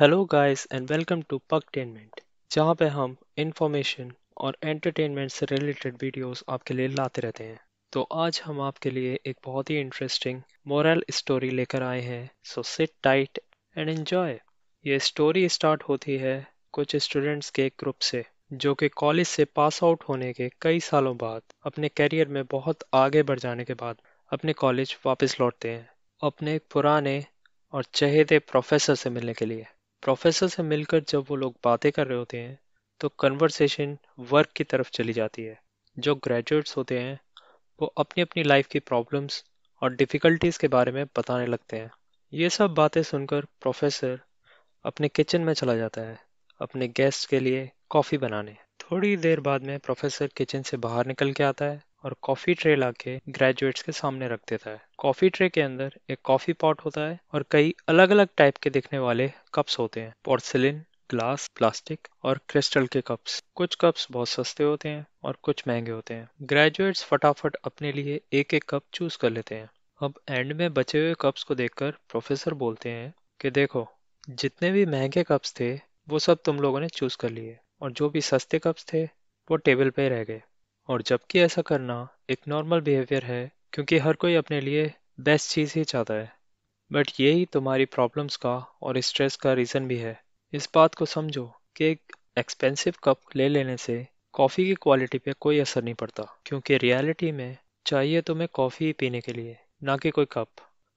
hello guys and welcome to पकटेनमेंट जहाँ पे हम इंफॉर्मेशन और एंटरटेनमेंट से रिलेटेड वीडियोस आपके लिए लाते रहते हैं तो आज हम आपके लिए एक बहुत ही इंटरेस्टिंग मोरल स्टोरी लेकर आए हैं so sit tight and enjoy ये स्टोरी स्टार्ट होती है कुछ स्टूडेंट्स के एक ग्रुप से जो कि कॉलेज से पास आउट होने के कई सालों बाद अपने करियर में बहुत आगे बढ़ जाने के बाद अपने कॉलेज वापस लौटते हैं अपने एक पुराने और चहेते प्रोफेसर से मिलने के लिए प्रोफेसर से मिलकर जब वो लोग बातें कर रहे होते हैं तो कन्वर्सेशन वर्क की तरफ चली जाती है जो ग्रेजुएट्स होते हैं वो अपनी अपनी लाइफ की प्रॉब्लम्स और डिफ़िकल्टीज़ के बारे में बताने लगते हैं ये सब बातें सुनकर प्रोफेसर अपने किचन में चला जाता है अपने गेस्ट के लिए कॉफ़ी बनाने थोड़ी देर बाद में प्रोफेसर किचन से बाहर निकल के आता है और कॉफ़ी ट्रे ला के ग्रेजुएट्स के सामने रख देता है कॉफी ट्रे के अंदर एक कॉफी पॉट होता है और कई अलग अलग टाइप के दिखने वाले कप्स होते हैं पोर्सिलिन ग्लास प्लास्टिक और क्रिस्टल के कप्स कुछ कप्स बहुत सस्ते होते हैं और कुछ महंगे होते हैं ग्रेजुएट्स फटाफट अपने लिए एक एक कप चूज कर लेते हैं अब एंड में बचे हुए कप्स को देखकर प्रोफेसर बोलते हैं कि देखो जितने भी महंगे कप्स थे वो सब तुम लोगों ने चूज कर लिए और जो भी सस्ते कप्स थे वो टेबल पे रह गए और जबकि ऐसा करना एक नॉर्मल बिहेवियर है क्योंकि हर कोई अपने लिए बेस्ट चीज़ ही चाहता है बट यही तुम्हारी प्रॉब्लम्स का और स्ट्रेस का रीज़न भी है इस बात को समझो कि एक एक्सपेंसिव कप ले लेने से कॉफ़ी की क्वालिटी पे कोई असर नहीं पड़ता क्योंकि रियलिटी में चाहिए तुम्हें कॉफ़ी पीने के लिए ना कि कोई कप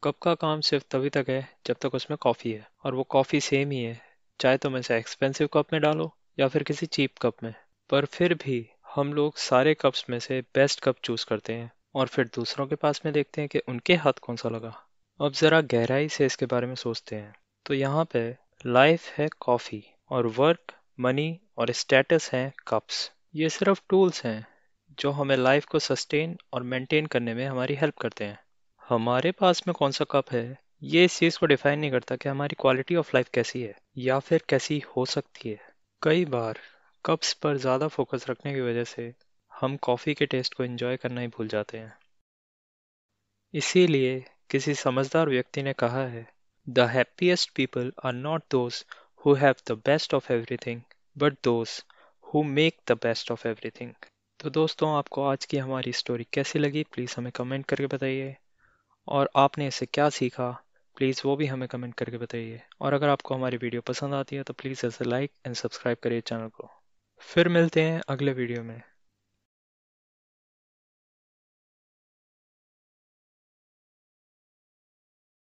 कप का काम सिर्फ तभी तक है जब तक उसमें कॉफ़ी है और वो कॉफ़ी सेम ही है चाहे तुम इसे एक्सपेंसिव कप में डालो या फिर किसी चीप कप में पर फिर भी हम लोग सारे कप्स में से बेस्ट कप चूज़ करते हैं और फिर दूसरों के पास में देखते हैं कि उनके हाथ कौन सा लगा अब ज़रा गहराई से इसके बारे में सोचते हैं तो यहाँ पे लाइफ है कॉफ़ी और वर्क मनी और स्टेटस है कप्स ये सिर्फ टूल्स हैं जो हमें लाइफ को सस्टेन और मेंटेन करने में हमारी हेल्प करते हैं हमारे पास में कौन सा कप है ये इस चीज़ को डिफाइन नहीं करता कि हमारी क्वालिटी ऑफ लाइफ कैसी है या फिर कैसी हो सकती है कई बार कप्स पर ज़्यादा फोकस रखने की वजह से हम कॉफ़ी के टेस्ट को इन्जॉय करना ही भूल जाते हैं इसीलिए किसी समझदार व्यक्ति ने कहा है the happiest people are not those who have the best of everything but those who make the best of everything तो दोस्तों आपको आज की हमारी स्टोरी कैसी लगी प्लीज़ हमें कमेंट करके बताइए और आपने इसे क्या सीखा प्लीज़ वो भी हमें कमेंट करके बताइए और अगर आपको हमारी वीडियो पसंद आती है तो प्लीज़ इसे लाइक एंड सब्सक्राइब करिए चैनल को फिर मिलते हैं अगले वीडियो में